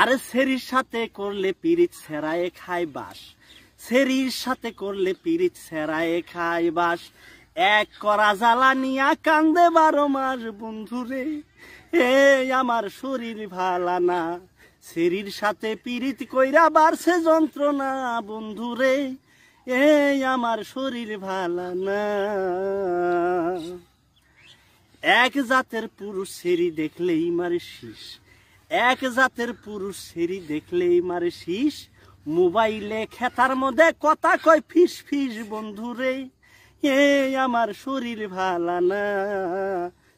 আরে সেরির সাথে করলে পিরিচ সেরায়ে খায় বাস সেরির সাথে করলে পিরিচ সেরায়ে খায় বাস এক করা জ্বালা নিয়া কান্দে বারো মাস বন্ধুরে এ আমার শরীর ভালা না সেরির সাথে পিরিত কইরা বাড়ছে যন্ত্রণা বন্ধুরে এ আমার শরীর ভালা না এক জাতের পুরুষ সেরি দেখলেই মার শীষ এক জাতের পুরুষ সেরি দেখলেই মারে শীষ মোবাইলে খেতার মধ্যে কথা কয় ফিস ফিস বন্ধুরে এ আমার শরীর ভালা না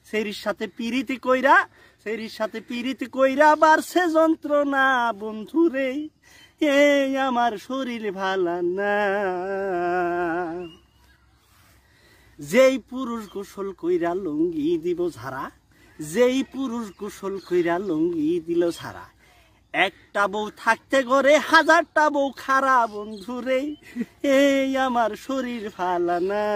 সেরির সাথে পিরিতি কইরা সেরির সাথে পিরিতি কইরা বাড়ছে যন্ত্রণা বন্ধুরে এ আমার শরীর ভালা না যেই পুরুষ গোসল কইরা লুঙ্গি দিব ঝাড়া যেই পুরুষ কুশল কইরা লঙ্গি দিল সারা একটা বউ থাকতে করে হাজারটা বউ বন্ধু রে এই আমার শরীর ফালানা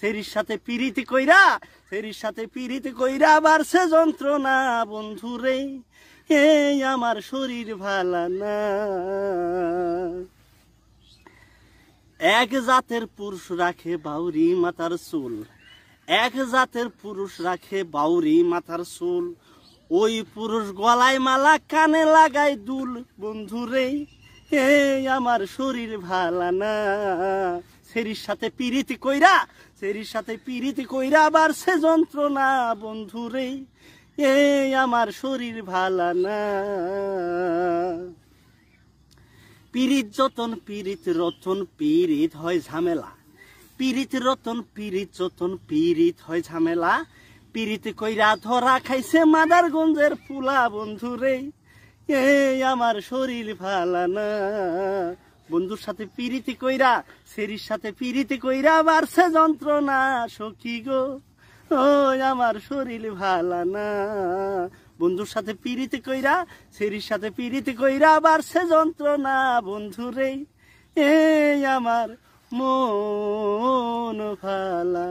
সেরির সাথে পিরিতি কইরা সেরির সাথে পিরিতি কইরা বাড়ছে যন্ত্রণা রে এই আমার শরীর ফালানা এক জাতের পুরুষ রাখে বাউরি মাতার চুল এক জাতের পুরুষ রাখে বাউরি মাথার চুল ওই পুরুষ গলায় মালা কানে লাগায় দুল বন্ধুরে হে আমার শরীর ভালা না সেরির সাথে পিরিত কইরা সেরির সাথে পিরিত কইরা আবার সে যন্ত্রণা বন্ধুরে এ আমার শরীর ভালা না পিরিত যতন পিরিত রতন পিরিত হয় ঝামেলা পিরিত রতন পিরিত যতন পিরিত হয় ঝামেলা পিরিত কইরা ধরা খাইছে মাদার গঞ্জের ফুলা বন্ধুরে এ আমার শরীর ভালা না বন্ধুর সাথে পিরিতি কইরা সেরির সাথে পিরিতি কইরা বাড়ছে যন্ত্রণা সখী গো ও আমার শরীর ভালা না বন্ধুর সাথে পিরিতি কইরা সেরির সাথে পিরিতি কইরা বাড়ছে যন্ত্রণা বন্ধুরে এ আমার মন ভালা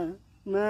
না